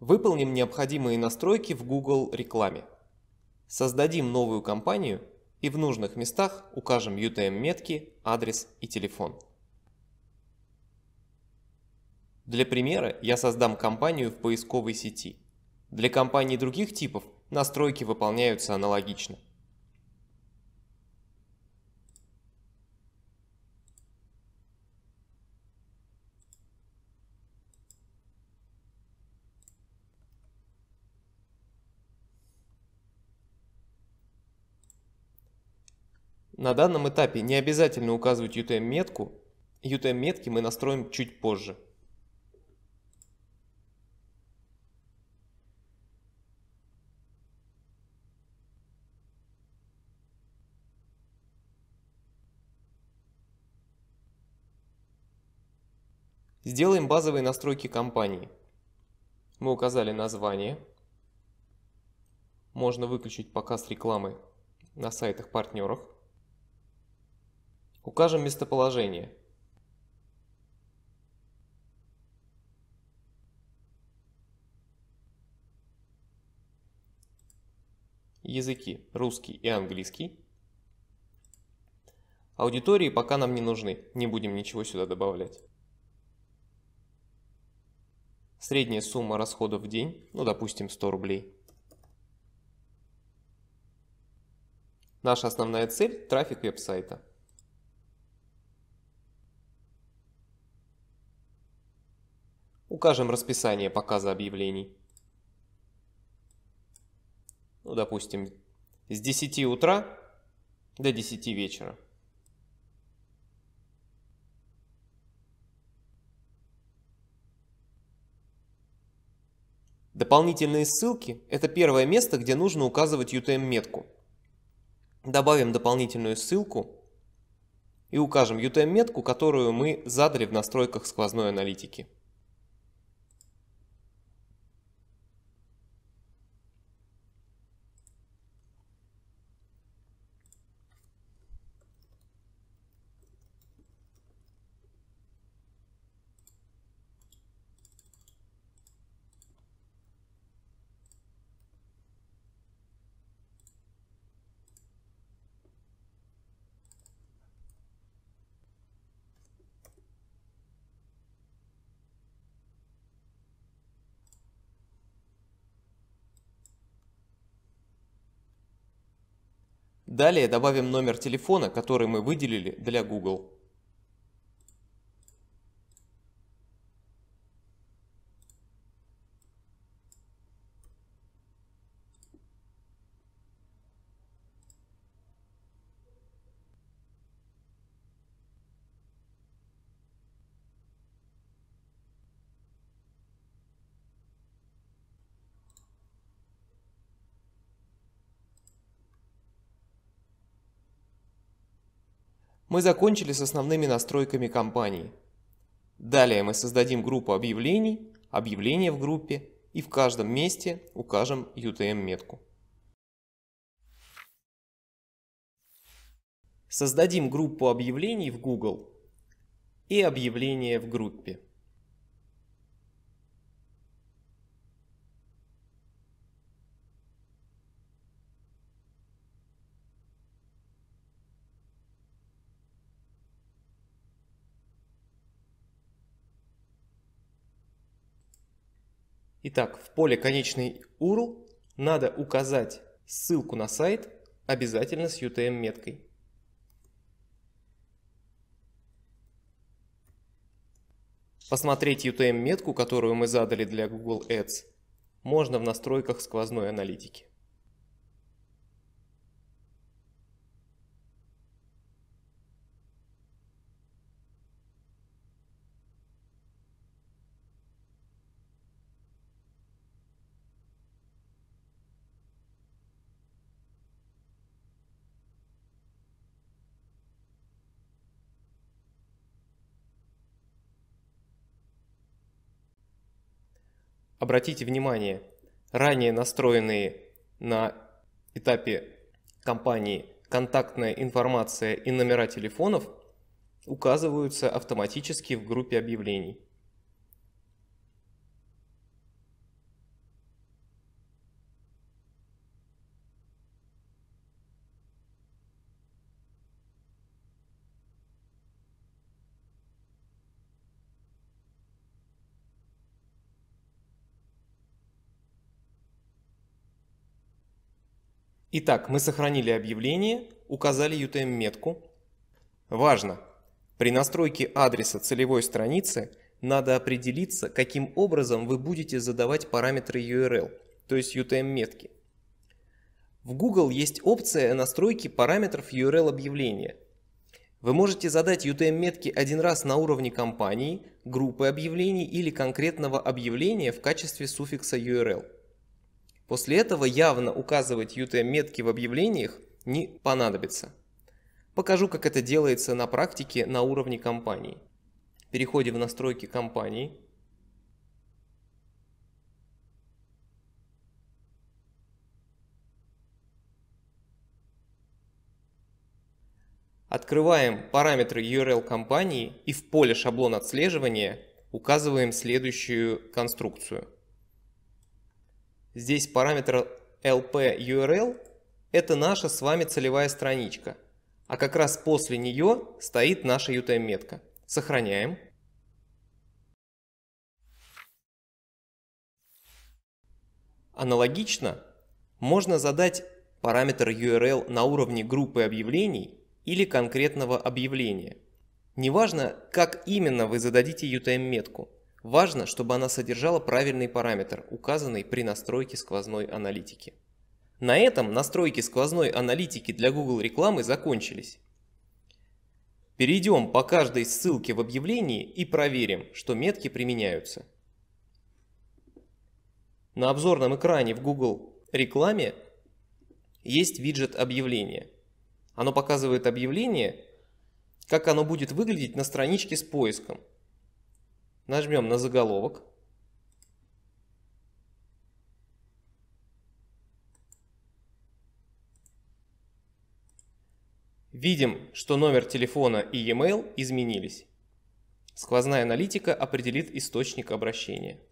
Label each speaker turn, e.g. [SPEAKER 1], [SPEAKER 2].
[SPEAKER 1] Выполним необходимые настройки в Google рекламе. Создадим новую компанию и в нужных местах укажем UTM-метки, эм адрес и телефон. Для примера я создам компанию в поисковой сети. Для компаний других типов настройки выполняются аналогично. На данном этапе не обязательно указывать UTM-метку. UTM-метки мы настроим чуть позже. Сделаем базовые настройки компании. Мы указали название. Можно выключить показ рекламы на сайтах партнеров. Укажем местоположение. Языки русский и английский. Аудитории пока нам не нужны, не будем ничего сюда добавлять. Средняя сумма расходов в день, ну допустим 100 рублей. Наша основная цель – трафик веб-сайта. Укажем расписание показа объявлений. Ну, допустим, с 10 утра до 10 вечера. Дополнительные ссылки – это первое место, где нужно указывать UTM-метку. Добавим дополнительную ссылку и укажем UTM-метку, которую мы задали в настройках сквозной аналитики. Далее добавим номер телефона, который мы выделили для Google. мы закончили с основными настройками компании. Далее мы создадим группу объявлений, объявления в группе и в каждом месте укажем UTM-метку. Создадим группу объявлений в Google и объявление в группе. Итак, в поле «Конечный URL» надо указать ссылку на сайт, обязательно с UTM-меткой. Эм Посмотреть UTM-метку, эм которую мы задали для Google Ads, можно в настройках сквозной аналитики. Обратите внимание, ранее настроенные на этапе компании контактная информация и номера телефонов указываются автоматически в группе объявлений. Итак, мы сохранили объявление, указали UTM-метку. Эм Важно! При настройке адреса целевой страницы надо определиться, каким образом вы будете задавать параметры URL, то есть UTM-метки. Эм в Google есть опция настройки параметров URL объявления. Вы можете задать UTM-метки эм один раз на уровне компании, группы объявлений или конкретного объявления в качестве суффикса URL. После этого явно указывать UTM-метки в объявлениях не понадобится. Покажу, как это делается на практике на уровне компании. Переходим в настройки компании. Открываем параметры URL компании и в поле шаблон отслеживания указываем следующую конструкцию – Здесь параметр lp_url это наша с вами целевая страничка, а как раз после нее стоит наша UTM-метка. Сохраняем. Аналогично можно задать параметр URL на уровне группы объявлений или конкретного объявления. Неважно, как именно вы зададите UTM-метку – Важно, чтобы она содержала правильный параметр, указанный при настройке сквозной аналитики. На этом настройки сквозной аналитики для Google рекламы закончились. Перейдем по каждой ссылке в объявлении и проверим, что метки применяются. На обзорном экране в Google рекламе есть виджет объявления. Оно показывает объявление, как оно будет выглядеть на страничке с поиском. Нажмем на заголовок. Видим, что номер телефона и e-mail изменились. Сквозная аналитика определит источник обращения.